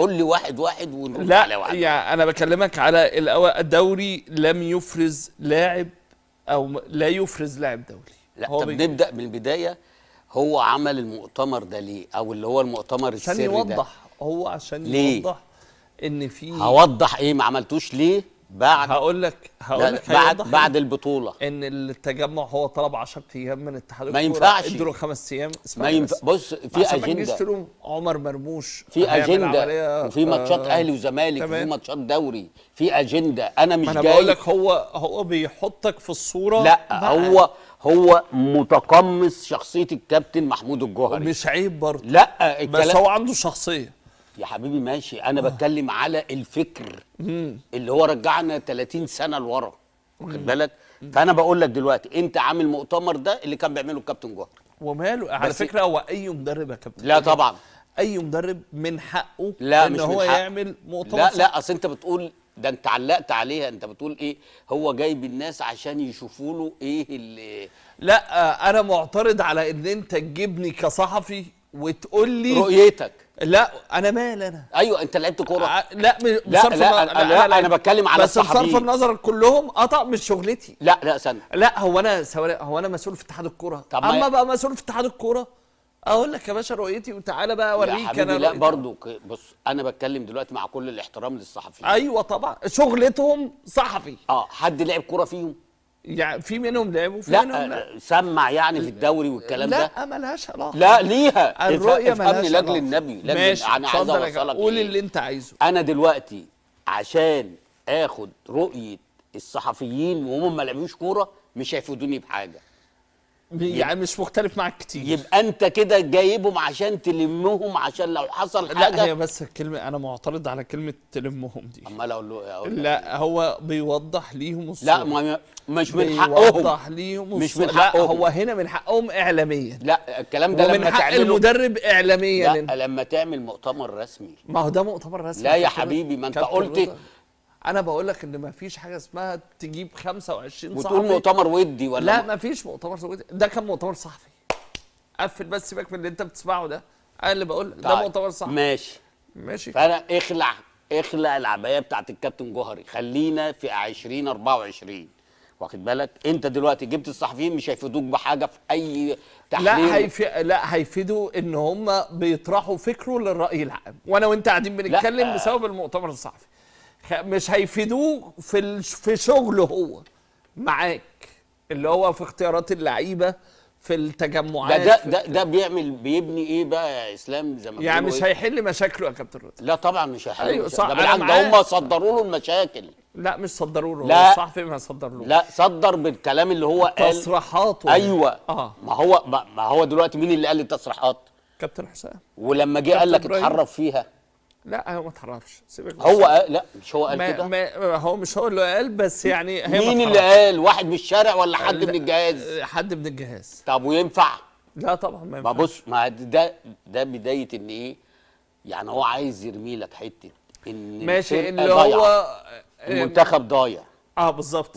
قول لي واحد واحد ونروح لا على واحد. يعني انا بكلمك على الدوري لم يفرز لاعب او لا يفرز لاعب دولي لا طب بيجي. نبدا من البدايه هو عمل المؤتمر ده ليه او اللي هو المؤتمر السري ده عشان يوضح هو عشان ليه؟ يوضح ان في هوضح ايه ما عملتوش ليه بعد هقول لك هقول لك بعد بعد البطوله ان التجمع هو طلب 10 ايام من اتحاد الكوره ما ينفعش ادوا خمس ايام ما ينفع بص في اجنده عمر مرموش في اجنده وفي ماتشات آه اهلي وزمالك وفي ماتشات دوري في اجنده انا مش أنا جاي بقول لك هو هو بيحطك في الصوره لا هو هو متقمص شخصيه الكابتن محمود الجوهري مش عيب برضه لا بس هو عنده شخصيه يا حبيبي ماشي انا آه. بتكلم على الفكر مم. اللي هو رجعنا 30 سنه لورا واخد بالك فانا بقول لك دلوقتي انت عامل مؤتمر ده اللي كان بيعمله الكابتن جوهر وماله على فكره هو اي مدرب يا كابتن لا طبعا اي مدرب من حقه لا ان مش هو من حق. يعمل مؤتمر لا لا اصل انت بتقول ده انت علقت عليها انت بتقول ايه هو جايب الناس عشان يشوفوا له ايه اللي لا آه، انا معترض على ان انت تجيبني كصحفي وتقول لي رؤيتك لا انا مال انا ايوه انت لعبت كوره آه لا بصرف لا, لا, لا, لا, لا, لا انا بتكلم على بس بصرف النظر كلهم قطع مش شغلتي لا لا استنى لا هو انا هو انا مسؤول في اتحاد الكوره طب اما بقى مسؤول في اتحاد الكوره اقول لك يا باشا رؤيتي وتعالى بقى اوريك انا لا برضو بص انا بتكلم دلوقتي مع كل الاحترام للصحفيين ايوه طبعا شغلتهم صحفي اه حد لعب كوره فيهم يعني في منهم لعب وفي لا منهم لا سمع يعني في الدوري والكلام لا ده لا مالهاش علاقه لا ليها الرؤيه مالهاش علاقه لاجل النبي لاجل ماشي انا عايز اوصلك قول اللي انت عايزه انا دلوقتي عشان اخد رؤيه الصحفيين وهم ما لعبوش كوره مش هيفيدوني بحاجه يعني مش مختلف معاك كتير يبقى انت كده جايبهم عشان تلمهم عشان لو حصل حاجه لا هي بس الكلمه انا معترض على كلمه تلمهم دي امال اقول له ايه لا هو بيوضح ليهم الصورة. لا ما مش من حقهم بيوضح ليهم مش من حقهم لا هو هنا من حقهم اعلاميا لا الكلام ده لما لما حق تعمله المدرب اعلاميا لا لما تعمل مؤتمر رسمي ما هو ده مؤتمر رسمي لا يا حبيبي ما انت قلت انا بقول لك ان ما فيش حاجه اسمها تجيب 25 صحفي وتقول مؤتمر ودي ولا لا ما فيش مؤتمر ودي ده كان مؤتمر صحفي قفل بس سيبك من اللي انت بتسمعه ده انا اللي بقول ده طيب، مؤتمر صحفي ماشي ماشي فانا اخلع اخلع العبايه بتاعت الكابتن جوهري خلينا في 20 24 واخد بالك انت دلوقتي جبت الصحفيين مش هيفيدوك بحاجه في اي تحليل لا هيف... لا هيفيدوا ان هم بيطرحوا فكره للراي العام وانا وانت قاعدين بنتكلم آه. بسبب المؤتمر الصحفي مش هيفيدوه في في شغله هو معاك اللي هو في اختيارات اللعيبه في التجمعات ده ده, ده, ده بيعمل بيبني ايه بقى يا اسلام زي ما يعني مش إيه؟ هيحل مشاكله يا كابتن رضا لا طبعا مش هيحل أيوة صح ده بالعكس ده هم صدروا له المشاكل لا مش صدروا له لا الصحفي ما صدرلوش لا صدر بالكلام اللي هو قال تصريحاته ايوه آه. ما هو ما هو دلوقتي مين اللي قال التصريحات كابتن حسام ولما جه قال لك اتحرف فيها لا هو ما اتحرفش سيبك هو لا مش هو قال كده هو مش هو اللي قال بس يعني هي مين اللي قال واحد من الشارع ولا حد من الجهاز حد من الجهاز طب وينفع لا طبعا ما ينفعش ما بص ما ده ده بدايه ان ايه يعني هو عايز يرمي لك حته ان ماشي اللي هو المنتخب ضايع اه بالظبط